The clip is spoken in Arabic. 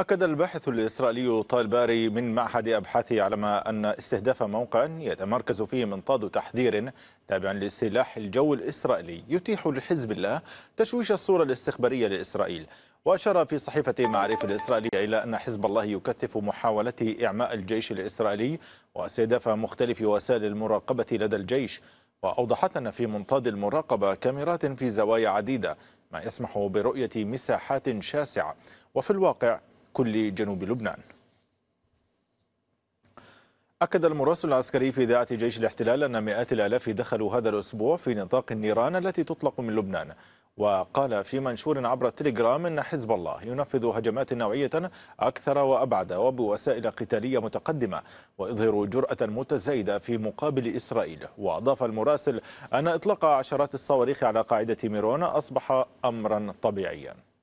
أكد الباحث الإسرائيلي طال باري من معهد أبحاثه على ما أن استهداف موقع يتمركز فيه منطاد تحذير تابع لسلاح الجو الإسرائيلي يتيح لحزب الله تشويش الصورة الاستخبارية لإسرائيل وأشار في صحيفة معرف الإسرائيلية إلى أن حزب الله يكثف محاولته إعماء الجيش الإسرائيلي واستهداف مختلف وسائل المراقبة لدى الجيش وأوضحت أن في منطاد المراقبة كاميرات في زوايا عديدة ما يسمح برؤية مساحات شاسعة وفي الواقع كل جنوب لبنان أكد المراسل العسكري في إذاعة جيش الاحتلال أن مئات الآلاف دخلوا هذا الأسبوع في نطاق النيران التي تطلق من لبنان وقال في منشور عبر التليجرام أن حزب الله ينفذ هجمات نوعية أكثر وأبعد وبوسائل قتالية متقدمة ويظهر جرأة متزايدة في مقابل إسرائيل وأضاف المراسل أن إطلاق عشرات الصواريخ على قاعدة ميرون أصبح أمرا طبيعيا